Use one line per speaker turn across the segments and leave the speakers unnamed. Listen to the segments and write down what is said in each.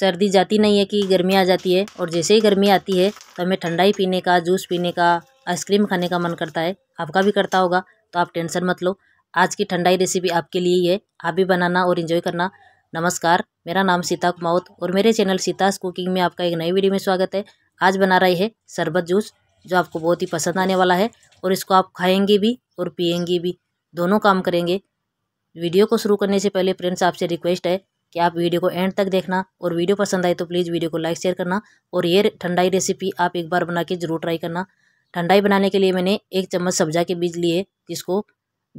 सर्दी जाती नहीं है कि गर्मी आ जाती है और जैसे ही गर्मी आती है तो हमें ठंडा ही पीने का जूस पीने का आइसक्रीम खाने का मन करता है आपका भी करता होगा तो आप टेंशन मत लो आज की ठंडाई रेसिपी आपके लिए ही है आप भी बनाना और इन्जॉय करना नमस्कार मेरा नाम सीता कुमाउत और मेरे चैनल सीतास कुकिंग में आपका एक नई वीडियो में स्वागत है आज बना रही है शरबत जूस जो आपको बहुत ही पसंद आने वाला है और इसको आप खाएंगे भी और पियेंगे भी दोनों काम करेंगे वीडियो को शुरू करने से पहले फ्रेंड्स आपसे रिक्वेस्ट है कि आप वीडियो को एंड तक देखना और वीडियो पसंद आए तो प्लीज़ वीडियो को लाइक शेयर करना और ये ठंडाई रेसिपी आप एक बार बना के ज़रूर ट्राई करना ठंडाई बनाने के लिए मैंने एक चम्मच सब्जा के बीज लिए जिसको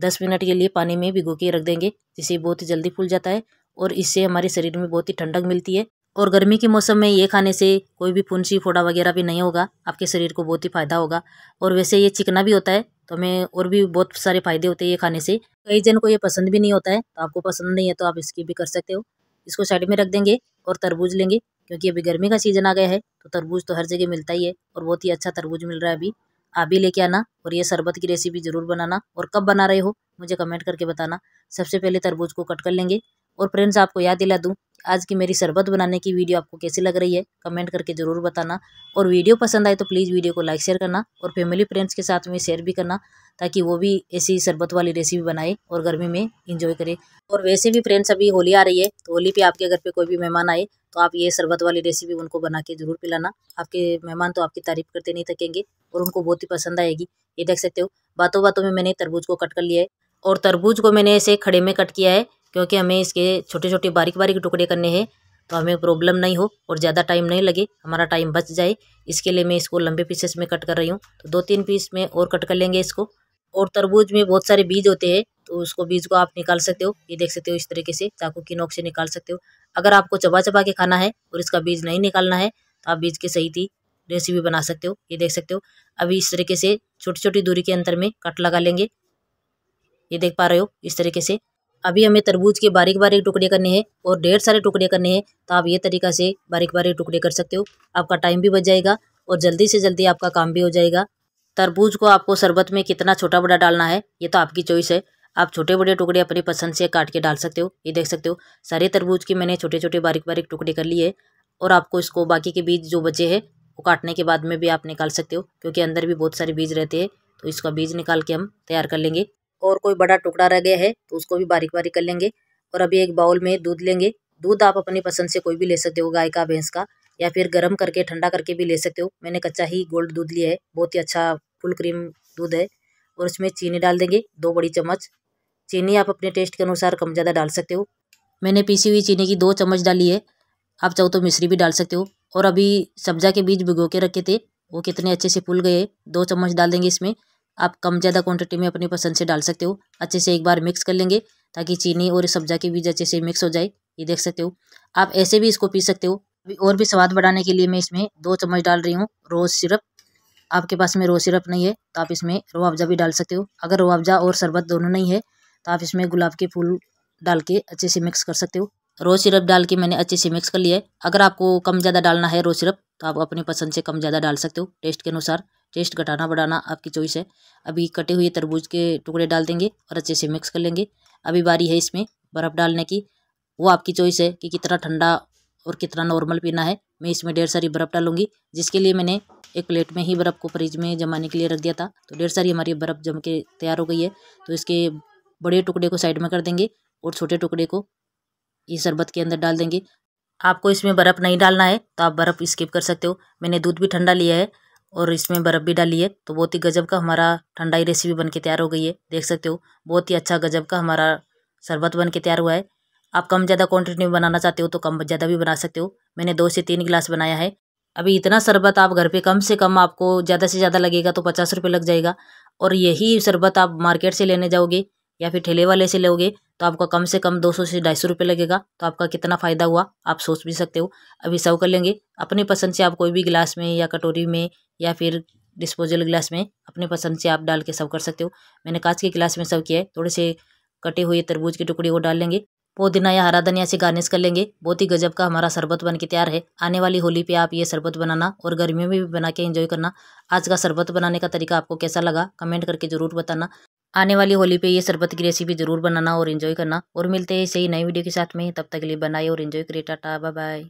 दस मिनट के लिए पानी में भिगो के रख देंगे जिससे बहुत ही जल्दी फूल जाता है और इससे हमारे शरीर में बहुत ही ठंडक मिलती है और गर्मी के मौसम में ये खाने से कोई भी फुंसी फोड़ा वगैरह भी नहीं होगा आपके शरीर को बहुत ही फ़ायदा होगा और वैसे ये चिकना भी होता है तो हमें और भी बहुत सारे फ़ायदे होते हैं ये खाने से कई जन को ये पसंद भी नहीं होता है तो आपको पसंद नहीं है तो आप इसकी भी कर सकते हो इसको साइड में रख देंगे और तरबूज लेंगे क्योंकि अभी गर्मी का सीजन आ गया है तो तरबूज तो हर जगह मिलता ही है और बहुत ही अच्छा तरबूज मिल रहा है अभी आप भी लेके आना और ये शरबत की रेसिपी ज़रूर बनाना और कब बना रहे हो मुझे कमेंट करके बताना सबसे पहले तरबूज को कट कर लेंगे और फ्रेंड्स आपको याद दिला दूँ आज की मेरी शरबत बनाने की वीडियो आपको कैसी लग रही है कमेंट करके ज़रूर बताना और वीडियो पसंद आए तो प्लीज़ वीडियो को लाइक शेयर करना और फैमिली फ्रेंड्स के साथ में शेयर भी करना ताकि वो भी ऐसी शरबत वाली रेसिपी बनाए और गर्मी में इंजॉय करे और वैसे भी फ्रेंड्स अभी होली आ रही है तो होली पे आपके घर पे कोई भी मेहमान आए तो आप ये शरबत वाली रेसिपी उनको बना के ज़रूर पिलाना आपके मेहमान तो आपकी तारीफ करते नहीं थकेंगे और उनको बहुत ही पसंद आएगी ये देख सकते हो बातों बातों में मैंने तरबूज को कट कर लिया है और तरबूज को मैंने ऐसे खड़े में कट किया है क्योंकि हमें इसके छोटे छोटे बारीक बारीक टुकड़े करने हैं तो हमें प्रॉब्लम नहीं हो और ज़्यादा टाइम नहीं लगे हमारा टाइम बच जाए इसके लिए मैं इसको लंबे पीसेस में कट कर रही हूँ तो दो तीन पीस में और कट कर लेंगे इसको और तरबूज में बहुत सारे बीज होते हैं तो उसको बीज को आप निकाल सकते हो ये देख सकते हो इस तरीके से चाकू की नोक से निकाल सकते हो अगर आपको चबा चबा के खाना है और इसका बीज नहीं निकालना है तो आप बीज के सही थी रेसिपी बना सकते हो ये देख सकते हो अभी इस तरीके से छोटी छोटी दूरी के अंतर में कट लगा लेंगे ये देख पा रहे हो इस तरीके से अभी हमें तरबूज के बारीक बारीक टुकड़े करने हैं और ढेर सारे टुकड़े करने हैं तो आप ये तरीका से बारीक बारीक टुकड़े कर सकते हो आपका टाइम भी बच जाएगा और जल्दी से जल्दी आपका काम भी हो जाएगा तरबूज को आपको शरबत में कितना छोटा बड़ा डालना है ये तो आपकी चॉइस है आप छोटे बड़े टुकड़े अपनी पसंद से काट के डाल सकते हो ये देख सकते हो सारे तरबूज के मैंने छोटे छोटे बारीक बारीक टुकड़े कर लिए और आपको इसको बाकी के बीज जो बचे हैं वो काटने के बाद में भी आप निकाल सकते हो क्योंकि अंदर भी बहुत सारे बीज रहते हैं तो इसका बीज निकाल के हम तैयार कर लेंगे और कोई बड़ा टुकड़ा रह गया है तो उसको भी बारीक बारीक कर लेंगे और अभी एक बाउल में दूध लेंगे दूध आप अपनी पसंद से कोई भी ले सकते हो गाय का भैंस का या फिर गर्म करके ठंडा करके भी ले सकते हो मैंने कच्चा ही गोल्ड दूध लिया है बहुत ही अच्छा फुल क्रीम दूध है और उसमें चीनी डाल देंगे दो बड़ी चम्मच चीनी आप अपने टेस्ट के अनुसार कम ज़्यादा डाल सकते हो मैंने पीसी हुई चीनी की दो चम्मच डाली है आप चाहो तो मिश्री भी डाल सकते हो और अभी सब्जा के बीज भिगो के रखे थे वो कितने अच्छे से फूल गए दो चम्मच डाल देंगे इसमें आप कम ज़्यादा क्वांटिटी में अपनी पसंद से डाल सकते हो अच्छे से एक बार मिक्स कर लेंगे ताकि चीनी और सब्जा के बीज अच्छे से मिक्स हो जाए ये देख सकते हो आप ऐसे भी इसको पी सकते हो अभी और भी स्वाद बढ़ाने के लिए मैं इसमें दो चम्मच डाल रही हूँ रोज़ सिरप आपके पास में रोज़ सिरप नहीं है तो आप इसमें रोआवजा भी डाल सकते हो अगर रोआवजा और शरबत दोनों नहीं है तो आप इसमें गुलाब के फूल डाल के अच्छे से मिक्स कर सकते हो रोज़ सिरप डाल के मैंने अच्छे से मिक्स कर लिया है अगर आपको कम ज़्यादा डालना है रोज़ सिरप तो आप अपनी पसंद से कम ज़्यादा डाल सकते हो टेस्ट के अनुसार टेस्ट घटाना बढ़ाना आपकी चॉइस है अभी कटे हुए तरबूज के टुकड़े डाल देंगे और अच्छे से मिक्स कर लेंगे अभी बारी है इसमें बर्फ़ डालने की वो आपकी चॉइस है कि कितना ठंडा और कितना नॉर्मल पीना है मैं इसमें ढेर सारी बर्फ़ डालूंगी जिसके लिए मैंने एक प्लेट में ही बर्फ़ को फ्रिज में जमाने के लिए रख दिया था तो ढेर सारी हमारी बर्फ़ जम के तैयार हो गई है तो इसके बड़े टुकड़े को साइड में कर देंगे और छोटे टुकड़े को इस शरबत के अंदर डाल देंगे आपको इसमें बर्फ़ नहीं डालना है तो आप बर्फ़ स्किप कर सकते हो मैंने दूध भी ठंडा लिया है और इसमें बर्फ़ भी डाली है तो बहुत ही गजब का हमारा ठंडाई रेसिपी बन के तैयार हो गई है देख सकते हो बहुत ही अच्छा गजब का हमारा शरबत बन के तैयार हुआ है आप कम ज़्यादा क्वांटिटी में बनाना चाहते हो तो कम ज़्यादा भी बना सकते हो मैंने दो से तीन गिलास बनाया है अभी इतना शरबत आप घर पे कम से कम आपको ज़्यादा से ज़्यादा लगेगा तो पचास रुपये लग जाएगा और यही शरबत आप मार्केट से लेने जाओगे या फिर ठेले वाले से लोगे तो आपका कम से कम दो सौ से ढाई सौ रुपये लगेगा तो आपका कितना फ़ायदा हुआ आप सोच भी सकते हो अभी सर्व कर लेंगे अपनी पसंद से आप कोई भी गिलास में या कटोरी में या फिर डिस्पोजल गिलास में अपने पसंद से आप डाल के सर्व कर सकते हो मैंने कांच के गिलास में सर्व किया है थोड़े से कटे हुए तरबूज के टुकड़े वो डाल लेंगे पुदीना या हरा धनिया से गार्निश कर लेंगे बहुत ही गजब का हमारा शरबत बन के तैयार है आने वाली होली पे आप ये शरबत बनाना और गर्मियों में भी बना के एंजॉय करना आज का शरबत बनाने का तरीका आपको कैसा लगा कमेंट करके ज़रूर बताना आने वाली होली पे ये शरबत की रेसिपी ज़रूर बनाना और इन्जॉय करना और मिलते हैं सही नई वीडियो के साथ में तब तक के लिए बनाए और इन्जॉय करिए टाटा बाय बाय